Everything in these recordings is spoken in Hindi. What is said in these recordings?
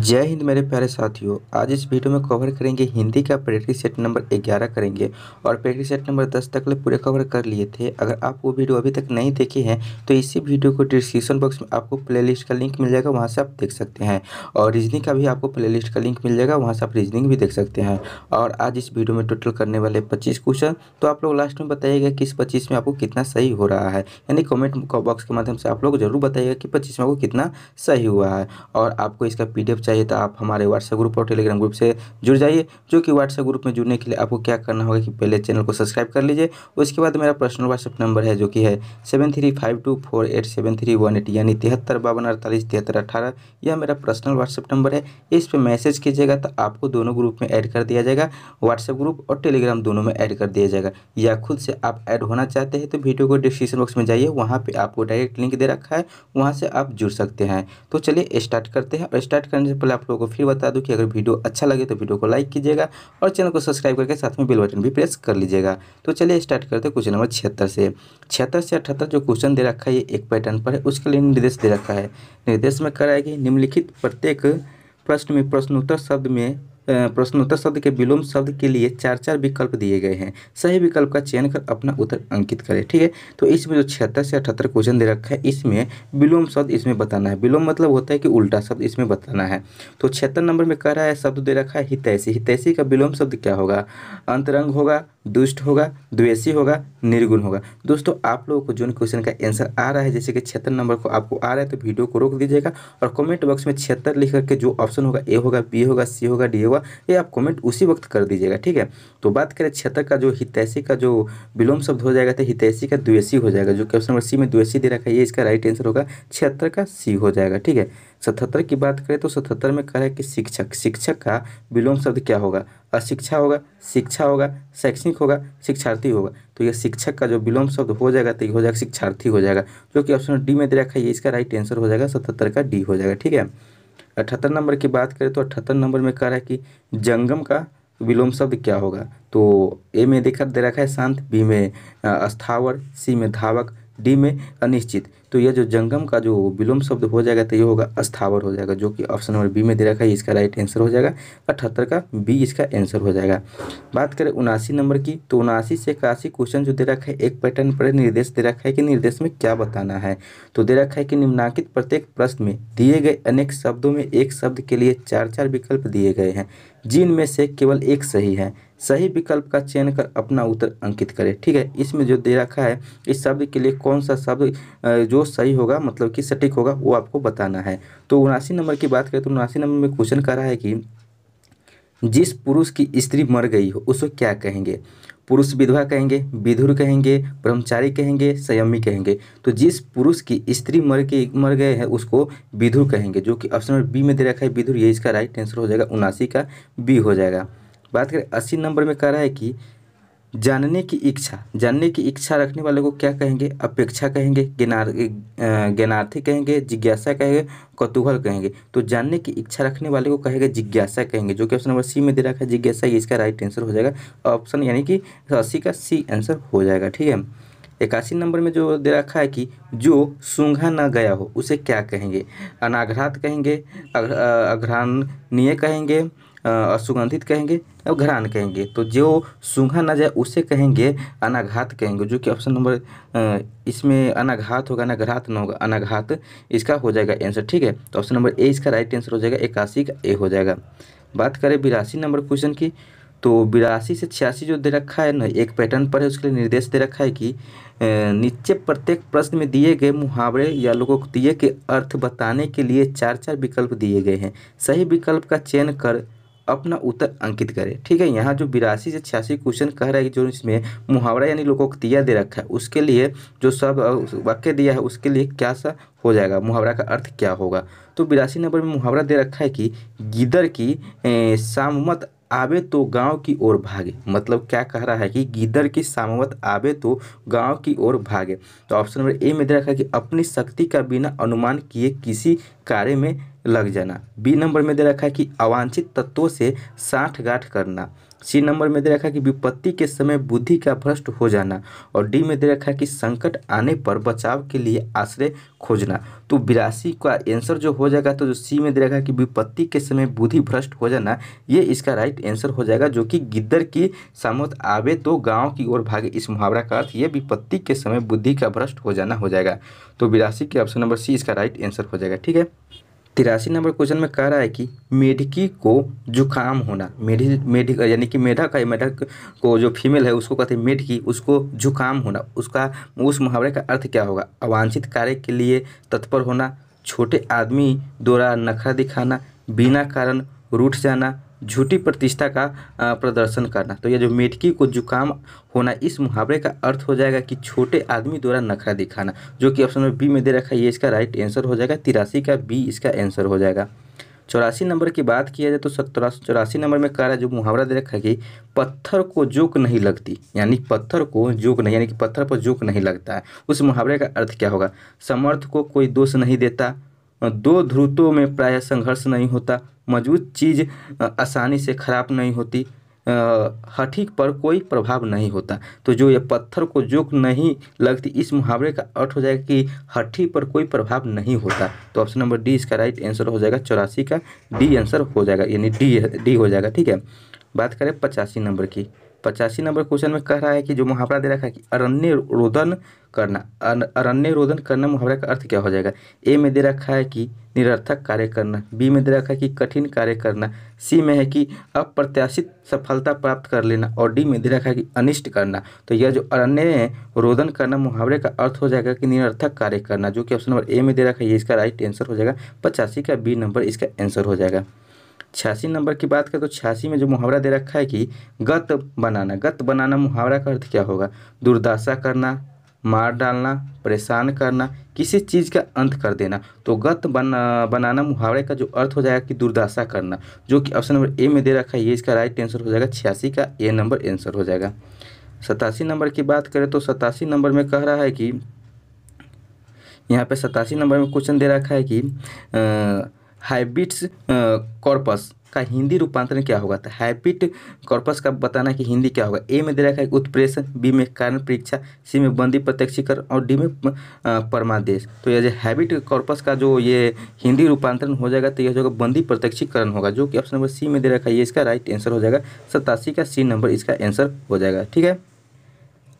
जय हिंद मेरे प्यारे साथियों आज इस वीडियो में कवर करेंगे हिंदी का प्रेटरी सेट नंबर 11 करेंगे और प्रेटरी सेट नंबर 10 तक ले पूरे कवर कर लिए थे अगर आप वो वीडियो अभी तक नहीं देखे हैं तो इसी वीडियो को डिस्क्रिप्शन बॉक्स में आपको प्लेलिस्ट का लिंक मिल जाएगा वहाँ से आप देख सकते हैं और रीजनिंग का भी आपको प्ले का लिंक मिल जाएगा वहाँ से आप रीजनिंग भी देख सकते हैं और आज इस वीडियो में टोटल करने वाले पच्चीस क्वेश्चन तो आप लोग लास्ट में बताइएगा कि इस पच्चीस में आपको कितना सही हो रहा है यानी कॉमेंट बॉक्स के माध्यम से आप लोग जरूर बताइएगा कि पच्चीस में आपको कितना सही हुआ है और आपको इसका पी चाहिए तो आप हमारे व्हाट्सएप ग्रुप और टेलीग्राम ग्रुप से जुड़ जाइए जो कि व्हाट्सएप ग्रुप में जुड़ने के लिए आपको क्या करना होगा कि पहले चैनल को सब्सक्राइब कर लीजिए उसके बाद मेरा पर्सनल व्हाट्सएप नंबर है जो कि है seven three five two four eight seven three one eight यानी तिहत्तर बावन अड़तालीस तिहत्तर अठारह यह मेरा पर्सनल व्हाट्सएप नंबर है इस पर मैसेज कीजिएगा तो आपको दोनों ग्रुप में ऐड कर दिया जाएगा व्हाट्सएप ग्रुप और टेलीग्राम दोनों में ऐड कर दिया जाएगा या खुद से आप ऐड होना चाहते हैं तो वीडियो को डिस्क्रिप्शन बॉक्स में जाइए वहाँ पर आपको डायरेक्ट लिंक दे रखा है वहाँ से आप जुड़ सकते हैं तो चलिए स्टार्ट करते हैं और स्टार्ट करने जाने से पहले आप लोगों को फिर बता दूं कि अगर वीडियो अच्छा लगे तो वीडियो को लाइक कीजिएगा और चैनल को सब्सक्राइब करके साथ में बेल बटन भी प्रेस कर लीजिएगा तो चलिए स्टार्ट करते हैं क्वेश्चन नंबर छिहत्तर से छिहत्तर से अठहत्तर जो क्वेश्चन दे रखा है ये एक पैटर्न पर है उसके लिए निर्देश दे रखा है निर्देश में कराएगी निम्नलिखित प्रत्येक प्रश्न में प्रश्नोत्तर शब्द में प्रश्नोत्तर शब्द के विलोम शब्द के लिए चार चार विकल्प दिए गए हैं सही विकल्प का चयन कर अपना उत्तर अंकित करें ठीक है तो इसमें जो छिहत्तर से अठहत्तर क्वेश्चन दे रखा है इसमें विलोम शब्द इसमें बताना है विलोम मतलब होता है कि उल्टा शब्द इसमें बताना है तो छिहत्तर नंबर में कह रहा है शब्द दे रखा है हितैषी हितैषी का विलोम शब्द क्या होगा अंतरंग होगा दुष्ट होगा द्वेषी होगा निर्गुण होगा दोस्तों आप लोगों को जो क्वेश्चन का आंसर आ रहा है जैसे कि छिहत्तर नंबर को आपको आ रहा है तो वीडियो को रोक दीजिएगा और कमेंट बॉक्स में छिहत्तर लिख करके जो ऑप्शन होगा ए होगा बी होगा सी होगा डी होगा ये आप कमेंट उसी वक्त कर दीजिएगा ठीक है तो बात करें छिहत्तर का जो हितैषी का जो विलोम शब्द हो जाएगा तो हितैषी का द्वेषी हो जाएगा जो क्वेश्चन नंबर सी में द्वेषी दे रखा है इसका राइट आंसर होगा छिहत्तर का सी हो जाएगा ठीक है सतहत्तर की बात करें तो सतहत्तर में कह रहा है कि शिक्षक शिक्षक का विलोम शब्द क्या होगा अशिक्षा होगा शिक्षा होगा शैक्षणिक होगा शिक्षार्थी होगा तो यह शिक्षक का जो विलोम शब्द हो जाएगा तो ये हो जाएगा शिक्षार्थी हो जाएगा जो कि ऑप्शन डी में दे रखा है इसका राइट आंसर हो जाएगा सतहत्तर का डी हो जाएगा ठीक है अठहत्तर नंबर की बात करें तो अठहत्तर नंबर में कह रहा है कि जंगम का विलोम शब्द क्या होगा तो ए में देखा दे रखा है शांत बी में स्थावर सी में धावक डी में अनिश्चित तो यह जो जंगम का जो विलोम शब्द हो जाएगा तो ये होगा अस्थावर हो जाएगा जो कि ऑप्शन नंबर बी में दे रखा है इसका राइट आंसर हो जाएगा अठहत्तर का बी इसका आंसर हो जाएगा बात करें उनासी नंबर की तो उनासी से इक्यासी क्वेश्चन जो दे रखा है एक पैटर्न पर निर्देश दे रखा है कि निर्देश में क्या बताना है तो दे रखा है कि निम्नांकित प्रत्येक प्रश्न में दिए गए अनेक शब्दों में एक शब्द के लिए चार चार विकल्प दिए गए हैं जिनमें से केवल एक सही है सही विकल्प का चयन कर अपना उत्तर अंकित करें ठीक है इसमें जो दे रखा है इस शब्द के लिए कौन सा शब्द जो सही होगा मतलब कि सटीक होगा वो आपको बताना है तो उनासी नंबर की बात करें तो उनासी नंबर में क्वेश्चन कर रहा है कि जिस पुरुष की स्त्री मर गई हो उसको क्या कहेंगे पुरुष विधवा कहेंगे विधुर कहेंगे ब्रह्मचारी कहेंगे संयमी कहेंगे तो जिस पुरुष की स्त्री मर के मर गए हैं उसको विधुर कहेंगे जो कि ऑप्शन नंबर बी में दे रखा है विधुर ये इसका राइट आंसर हो जाएगा उनासी का बी हो जाएगा बात करें अस्सी नंबर में कह रहा है कि जानने की इच्छा जानने की इच्छा रखने वाले को क्या कहेंगे अपेक्षा कहेंगे ज्ञान ज्ञानार्थी कहेंगे जिज्ञासा कहेंगे कौतूहल कहेंगे तो जानने की इच्छा रखने वाले को कहेगा जिज्ञासा कहेंगे जो कि ऑप्शन नंबर सी में दे रखा है जिज्ञासा ये इसका राइट आंसर हो जाएगा ऑप्शन यानी कि अस्सी का सी आंसर हो जाएगा ठीक है इक्यासी नंबर में जो दे रखा है कि जो सूंघा ना गया हो उसे क्या कहेंगे अनाघ्रात कहेंगे अग्राणनीय कहेंगे सुगंधित कहेंगे और घरान कहेंगे तो जो सूंघा ना जाए उसे कहेंगे अनाघात कहेंगे जो कि ऑप्शन नंबर इसमें अनाघात होगा अनाघात ना होगा अनाघात इसका हो जाएगा आंसर ठीक है तो ऑप्शन नंबर ए इसका राइट आंसर हो जाएगा इक्यासी का ए हो जाएगा बात करें बिरासी नंबर क्वेश्चन की तो बिरासी से छियासी जो दे रखा है ना एक पैटर्न पर है उसके लिए निर्देश दे रखा है कि नीचे प्रत्येक प्रश्न में दिए गए मुहावरे या लोगों को दिए के अर्थ बताने के लिए चार चार विकल्प दिए गए हैं सही विकल्प का चयन कर अपना उत्तर अंकित करें ठीक है यहाँ जो बिरासी से छियासी क्वेश्चन कह रहा है जो इसमें मुहावरा यानी दिया दे रखा है उसके लिए जो सब वाक्य दिया है उसके लिए क्या सा हो जाएगा मुहावरा का अर्थ क्या होगा तो बिरासी नंबर में मुहावरा दे रखा है कि गिदर की साममत आवे तो गांव की ओर भागे मतलब क्या कह रहा है कि गिदर की सामवत आवे तो गांव की ओर भागे तो ऑप्शन नंबर ए में दे रखा है कि अपनी शक्ति का बिना अनुमान किए किसी कार्य में लग जाना बी नंबर में दे रखा है कि अवांछित तत्वों से साठ गांठ करना सी नंबर में दे रखा है कि विपत्ति के समय बुद्धि का भ्रष्ट हो जाना और डी में दे रखा है कि संकट आने पर बचाव के लिए आश्रय खोजना तो बिरासी का आंसर जो हो जाएगा तो जो सी में दे रखा है कि विपत्ति के समय बुद्धि भ्रष्ट हो जाना ये इसका राइट आंसर हो जाएगा जो कि गिद्दर की सामत आवे तो गाँव की ओर भागे इस मुहावरा का अर्थ ये विपत्ति के समय बुद्धि का भ्रष्ट हो जाना हो जाएगा तो बिरासी के ऑप्शन नंबर सी इसका राइट आंसर हो जाएगा ठीक है तिरासी नंबर क्वेश्चन में कह रहा है कि मेढकी को जुकाम होना मेढी मेढी यानी कि मेढक है मेढक को जो फीमेल है उसको कहते हैं मेढकी उसको जुकाम होना उसका उस मुहावरे का अर्थ क्या होगा अवांछित कार्य के लिए तत्पर होना छोटे आदमी द्वारा नखरा दिखाना बिना कारण रूठ जाना झूठी प्रतिष्ठा का प्रदर्शन करना तो यह जो मेटकी को जुकाम होना इस मुहावरे का अर्थ हो जाएगा कि छोटे आदमी द्वारा नखरा दिखाना जो कि ऑप्शन में बी में दे रखा है ये इसका राइट आंसर हो जाएगा तिरासी का बी इसका आंसर हो जाएगा चौरासी नंबर की बात किया जाए तो सत्रह चौरासी नंबर में कह रहा है जो मुहावरा दे रखा है कि पत्थर को जोक नहीं लगती यानी पत्थर को जोक नहीं यानी कि पत्थर पर जोक नहीं लगता है उस मुहावरे का अर्थ क्या होगा समर्थ को कोई दोष नहीं देता दो ध्रुतों में प्राय संघर्ष नहीं होता मजबूत चीज़ आसानी से खराब नहीं होती हठी पर कोई प्रभाव नहीं होता तो जो ये पत्थर को जोक नहीं लगती इस मुहावरे का अर्थ हो जाएगा कि हठी पर कोई प्रभाव नहीं होता तो ऑप्शन नंबर डी इसका राइट आंसर हो जाएगा चौरासी का डी आंसर हो जाएगा यानी डी डी हो जाएगा ठीक है बात करें पचासी नंबर की पचासी नंबर क्वेश्चन में कह रहा है कि जो मुहावरा दे रखा है कि अरण्य रोदन करना अरण्य रोदन करना मुहावरा का अर्थ क्या हो जाएगा ए में दे रखा है कि निरर्थक कार्य करना बी में दे रखा है कि कठिन कार्य करना सी में है कि अप्रत्याशित सफलता प्राप्त कर लेना और डी में दे रखा है कि अनिष्ट करना तो यह जो अरण्य रोदन करना मुहावरे का अर्थ हो जाएगा कि निरर्थक कार्य करना जो कि ऑप्शन नंबर ए में दे रखा है इसका राइट आंसर हो जाएगा पचासी का बी नंबर इसका आंसर हो जाएगा छियासी नंबर की बात करें तो छियासी में जो मुहावरा दे रखा है कि गत बनाना गत बनाना मुहावरा का अर्थ क्या होगा दुर्दशा करना मार डालना परेशान करना किसी चीज़ का अंत कर देना तो गत बन बनाना मुहावरे का जो अर्थ हो जाएगा कि दुर्दशा करना जो कि ऑप्शन नंबर ए में दे रखा है ये इसका राइट आंसर हो जाएगा छियासी का ए नंबर आंसर हो जाएगा सतासी नंबर की बात करें तो सतासी नंबर में कह रहा है कि यहाँ पे सतासी नंबर में क्वेश्चन दे रखा है कि आ, हैबिट्स कॉर्पस का हिंदी रूपांतरण क्या होगा तो हैबिट कॉर्पस का बताना कि हिंदी क्या होगा ए में दे रखा है उत्प्रेषण बी में कारण परीक्षा सी में बंदी प्रत्यक्षीकरण और डी में परमादेश तो यह जो हैबिट कॉर्पस का जो ये हिंदी रूपांतरण हो जाएगा तो यह होगा बंदी प्रत्यक्षीकरण होगा जो कि ऑप्शन नंबर सी में दे रखा है ये इसका राइट आंसर हो जाएगा सतासी का सी नंबर इसका आंसर हो जाएगा ठीक है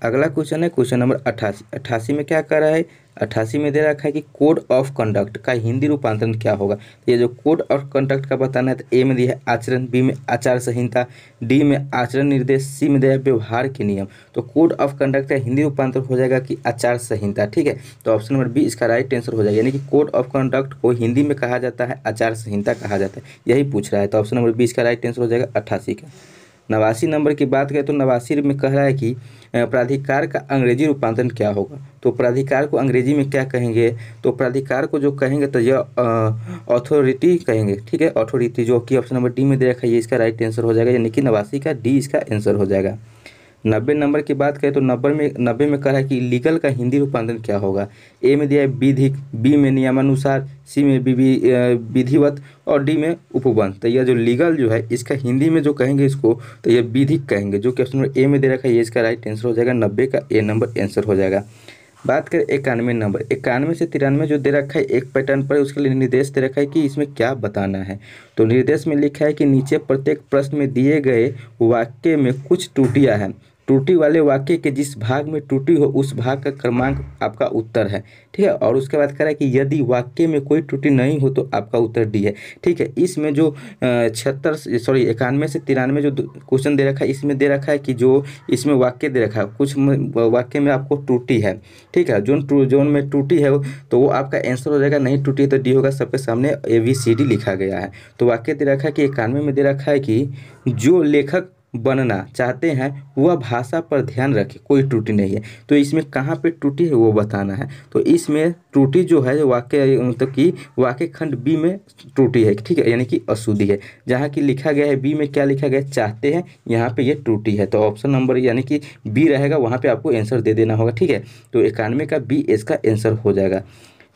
अगला क्वेश्चन है क्वेश्चन नंबर अट्ठासी अट्ठासी में क्या कर रहा है अट्ठासी में दे रखा है कि कोड ऑफ कंडक्ट का हिंदी रूपांतरण क्या होगा तो ये जो कोड ऑफ कंडक्ट का बताना है तो ए में दिया है आचरण बी में आचार संहिता डी में आचरण निर्देश सी में दिया है व्यवहार के नियम तो कोड ऑफ कंडक्ट का हिंदी रूपांतरण हो जाएगा कि आचार संहिता ठीक है तो ऑप्शन नंबर बी इसका राइट आंसर हो जाएगा यानी कि कोड ऑफ कंडक्ट को हिंदी में कहा जाता है आचार संहिता कहा जाता है यही पूछ रहा है तो ऑप्शन नंबर बी इसका राइट आंसर हो जाएगा अट्ठासी का नवासी नंबर की बात करें तो नवासी में कह रहा है कि प्राधिकार का अंग्रेजी रूपांतरण क्या होगा तो प्राधिकार को अंग्रेजी में क्या कहेंगे तो प्राधिकार को जो कहेंगे तो यह ऑथोरिटी कहेंगे ठीक है ऑथोरिटी जो कि ऑप्शन नंबर डी में दे रखा है इसका राइट आंसर हो जाएगा यानी कि नवासी का डी इसका आंसर हो जाएगा नब्बे नंबर की बात करें तो नब्बे में नब्बे में कहा है कि लीगल का हिंदी रूपांतरण क्या होगा ए में दिया है विधिक बी में नियमानुसार सी में विधिवत और डी में उपबंध तो यह जो लीगल जो है इसका हिंदी में जो कहेंगे इसको तो यह विधिक कहेंगे जो क्वेश्चन नंबर ए में दे रखा है ये इसका राइट आंसर हो जाएगा नब्बे का ए नंबर आंसर हो जाएगा बात करें इक्यानवे नंबर इक्यानवे से तिरानवे जो दे रखा है एक पैटर्न पर उसके लिए निर्देश दे रखा है कि इसमें क्या बताना है तो निर्देश में लिखा है कि नीचे प्रत्येक प्रश्न में दिए गए वाक्य में कुछ टूटियाँ हैं टूटी वाले वाक्य के जिस भाग में टूटी हो उस भाग का क्रमांक आपका उत्तर है ठीक है और उसके बाद कह रहा है कि यदि वाक्य में कोई टूटी नहीं हो तो आपका उत्तर डी है ठीक है इसमें जो छिहत्तर सॉरी इक्यानवे से तिरानवे जो क्वेश्चन दे रखा है इसमें दे रखा है कि जो इसमें वाक्य दे रखा है कुछ वाक्य में आपको टूटी है ठीक है जोन जोन में टूटी है तो वो आपका आंसर हो जाएगा नहीं टूटी है तो डी होगा सबके सामने ए बी सी डी लिखा गया है तो वाक्य दे रखा है कि इक्यानवे में दे रखा है कि जो लेखक बनना चाहते हैं वह भाषा पर ध्यान रखें कोई त्रुटि नहीं है तो इसमें कहाँ पे त्रुटि है वो बताना है तो इसमें त्रुटि जो है वाक्य मतलब कि वाक्य खंड बी में त्रुटि है ठीक है यानी कि अशुद्धि है जहाँ की लिखा गया है बी में क्या लिखा गया है चाहते हैं यहाँ पे ये यह त्रुटि है तो ऑप्शन नंबर यानी कि बी रहेगा वहाँ पर आपको आंसर दे देना होगा ठीक है तो इक्यानवे का बी इसका एंसर हो जाएगा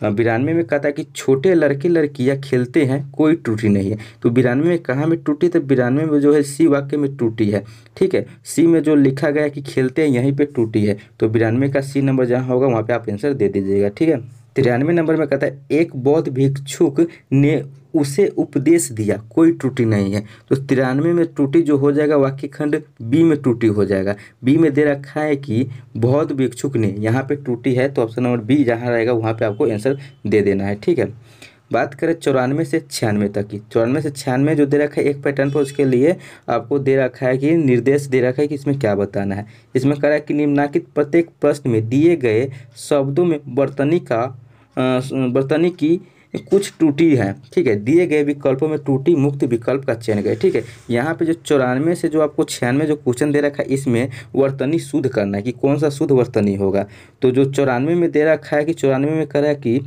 बिरानवे में कहा था कि छोटे लड़के लड़कियाँ खेलते हैं कोई टूटी नहीं है तो बिरानवे में कहाँ में टूटी तो बिरानवे में जो है सी वाक्य में टूटी है ठीक है सी में जो लिखा गया कि खेलते हैं यहीं पर टूटी है तो बिरानवे का सी नंबर जहाँ होगा वहाँ पर आप आंसर दे दीजिएगा ठीक है तिरानवे नंबर में कहता है एक बौद्ध भिक्षुक ने उसे उपदेश दिया कोई त्रुटि नहीं है तो तिरानवे में त्रुटि जो हो जाएगा वाक्य खंड बी में त्रुटि हो जाएगा बी में दे रखा है कि बौद्ध भिक्षुक ने यहाँ पे त्रुटि है तो ऑप्शन नंबर बी जहाँ रहेगा वहाँ पे आपको आंसर दे देना है ठीक है बात करें चौरानवे से छियानवे तक की चौरानवे से छियानवे जो दे रखा है एक पैटर्न पर उसके लिए आपको दे रखा है कि निर्देश दे रखा है कि इसमें क्या बताना है इसमें कह रहा है कि निम्नाकित प्रत्येक प्रश्न में दिए गए शब्दों में बर्तनी का Eh, bertani की कुछ टूटी है ठीक है दिए गए विकल्पों में टूटी मुक्त विकल्प का चयन करें ठीक है यहाँ पे जो चौरानवे से जो आपको छियानवे जो क्वेश्चन दे रखा है इसमें वर्तनी शुद्ध करना है कि कौन सा शुद्ध वर्तनी होगा तो जो चौरानवे में दे रखा है कि चौरानवे में कह रहा है कि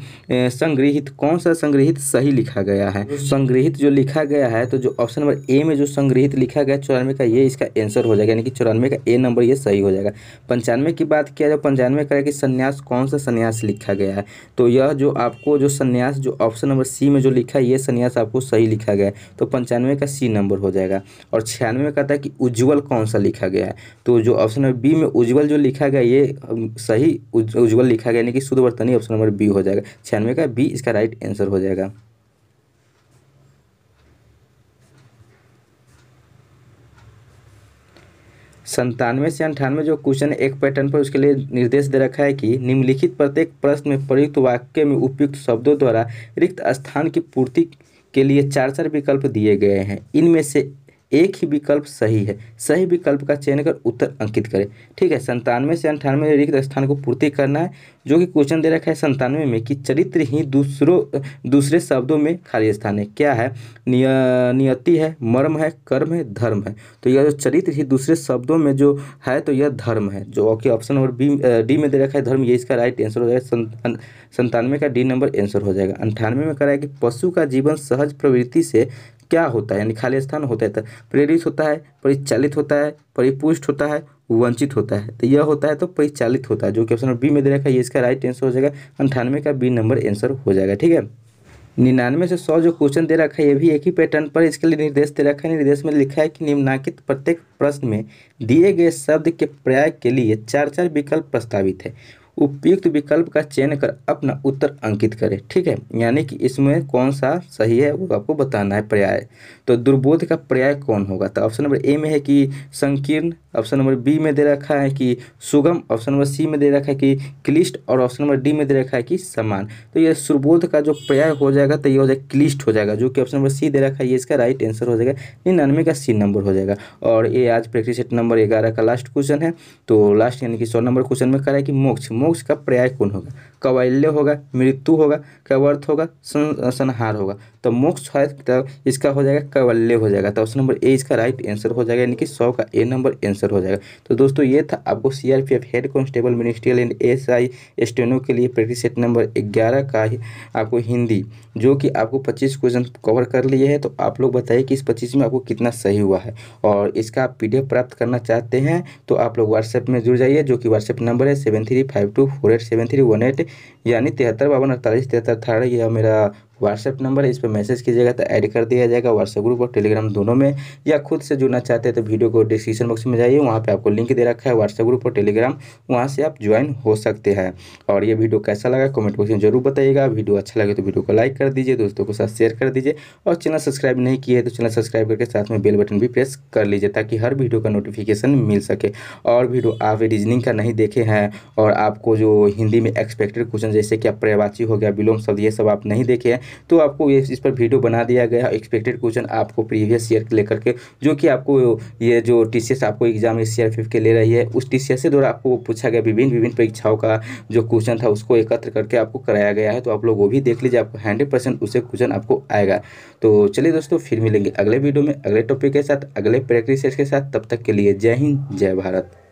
संग्रहित कौन सा संग्रहित सही लिखा गया है संग्रहित जो लिखा गया है तो जो ऑप्शन नंबर ए में जो संग्रहित लिखा गया चौरानवे का ये इसका आंसर हो जाएगा यानी कि चौरानवे का ए नंबर ये सही हो जाएगा पंचानवे की बात किया जाए पंचानवे कह रहा है कि संन्यास कौन सा संन्यास लिखा गया है तो यह जो आपको जो संन्यास जो ऑप्शन नंबर सी में जो लिखा है ये संन्यास आपको सही लिखा गया है तो पंचानवे का सी नंबर हो जाएगा और छियानवे में कहता है कि उज्ज्वल कौन सा लिखा गया है तो जो ऑप्शन नंबर बी में उज्ज्वल जो लिखा गया ये सही उज्ज्वल लिखा गया यानी कि शुद्ध वर्तनी ऑप्शन नंबर बी हो जाएगा छियानवे का बी इसका राइट आंसर हो जाएगा संतानवे से अंठानवे जो क्वेश्चन एक पैटर्न पर उसके लिए निर्देश दे रखा है कि निम्नलिखित प्रत्येक प्रश्न में प्रयुक्त वाक्य में उपयुक्त शब्दों द्वारा रिक्त स्थान की पूर्ति के लिए चार चार विकल्प दिए गए हैं इनमें से एक ही विकल्प सही है सही विकल्प का चयन कर उत्तर अंकित करें ठीक है संतानवे से अंठानवे रिक्त स्थान को पूर्ति करना है जो कि क्वेश्चन दे रखा है संतानवे में कि चरित्र ही दूसरों दूसरे शब्दों में खाली स्थान है क्या है निय, नियति है मर्म है कर्म है धर्म है तो यह जो चरित्र ही दूसरे शब्दों में जो है तो यह धर्म है जो okay option number B D में दे रखा है धर्म ये इसका राइट आंसर हो जाएगा संतानवे का डी नंबर आंसर हो जाएगा अंठानवे में करा है कि पशु का जीवन सहज प्रवृत्ति से क्या होता है यानी खाली स्थान होता है तो प्रेरित होता है परिचालित होता है परिपुष्ट होता है वंचित होता है तो यह होता है तो परिचालित होता है जो कि ऑप्शन बी में दे रखा है इसका राइट आंसर हो जाएगा अंठानवे का बी नंबर आंसर हो जाएगा ठीक है निन्यानवे से सौ जो क्वेश्चन दे रखा है ये भी एक ही पैटर्न पर इसके लिए निर्देश दे रखा है निर्देश में लिखा है कि निम्नांकित प्रत्येक प्रश्न में दिए गए शब्द के प्रयाग के लिए चार चार विकल्प प्रस्तावित है उपयुक्त विकल्प का चयन कर अपना उत्तर अंकित करें ठीक है यानी कि इसमें कौन सा सही है वो आपको बताना है पर्याय तो दुर्बोध का पर्याय कौन होगा तो ऑप्शन नंबर ए में है कि संकीर्ण ऑप्शन नंबर बी में दे रखा है कि सुगम ऑप्शन नंबर सी में दे रखा है कि क्लिष्ट और ऑप्शन नंबर डी में दे रखा है कि समान तो ये सुरबोध का जो पर्याय हो जाएगा तो ये हो जाएगा क्लिष्ट हो जाएगा जो कि ऑप्शन नंबर सी दे रखा है ये इसका राइट आंसर हो जाएगा निन्यानवे का सी नंबर हो जाएगा और ये आज प्रैक्टिस सेट नंबर ग्यारह का लास्ट क्वेश्चन है तो लास्ट यानी कि सौ नंबर क्वेश्चन में करा है कि मोक्ष मोक्ष का पर्याय कौन होगा कवाल्य होगा मृत्यु होगा कवर्थ होगा संहार होगा तो मोक्ष है तो इसका हो जाएगा कवल्य हो जाएगा तो ऑप्शन नंबर ए इसका राइट आंसर हो जाएगा यानी कि सौ का ए नंबर आंसर हो जाएगा तो दोस्तों ये था आपको C R P F head constable ministerial and S I steno के लिए प्रैक्टिस सेट नंबर ग्यारह का ही आपको हिंदी जो कि आपको पच्चीस क्वेश्चन कवर कर लिए है तो आप लोग बताइए कि इस पच्चीस में आपको कितना सही हुआ है और इसका आप पी प्राप्त करना चाहते हैं तो आप लोग व्हाट्सएप में जुड़ जाइए जो कि व्हाट्सएप नंबर है seven three five two four eight seven three one eight यानी तिहत्तर बावन अड़तालीस तिहत्तर थर्ड यह मेरा व्हाट्सएप नंबर इस पर मैसेज कीजिएगा तो ऐड कर दिया जाएगा व्हाट्सएप ग्रुप और टेलीग्राम दोनों में या खुद से जुड़ना चाहते हैं तो वीडियो को डिस्क्रिप्शन बॉक्स में जाइए वहाँ पर आपको लिंक दे रखा है व्हाट्सएप ग्रुप और टेलीग्राम वहाँ से आप ज्वाइन हो सकते हैं और ये वीडियो कैसा लगा कमेंट बॉक्स में जरूर बताइएगा वीडियो अच्छा लगे तो वीडियो को लाइक कर दीजिए दोस्तों के साथ शेयर कर दीजिए और चैनल सब्सक्राइब नहीं किए तो चैनल सब्सक्राइब करके साथ में बेल बटन भी प्रेस कर लीजिए ताकि हर वीडियो का नोटिफिकेशन मिल सके और वीडियो आप रीजनिंग का नहीं देखे हैं और आपको जो हिंदी में एक्सपेक्टेड क्वेश्चन जैसे कि आप पर्यावाची हो गया विलोम शब्द ये सब आप नहीं देखे हैं तो आपको ये इस पर वीडियो बना दिया गया एक्सपेक्टेड क्वेश्चन आपको प्रीवियस ईयर लेकर के जो कि आपको ये जो टी आपको एग्जाम सी आर के ले रही है उस टी के द्वारा आपको पूछा गया विभिन्न विभिन्न परीक्षाओं का जो क्वेश्चन था उसको एकत्र करके आपको कराया गया है तो आप लोग वो भी देख लीजिए आपको हंड्रेड परसेंट उसे क्वेश्चन आपको आएगा तो चलिए दोस्तों फिर मिलेंगे अगले वीडियो में अगले टॉपिक के साथ अगले प्रैक्टिस के साथ तब तक के लिए जय हिंद जय भारत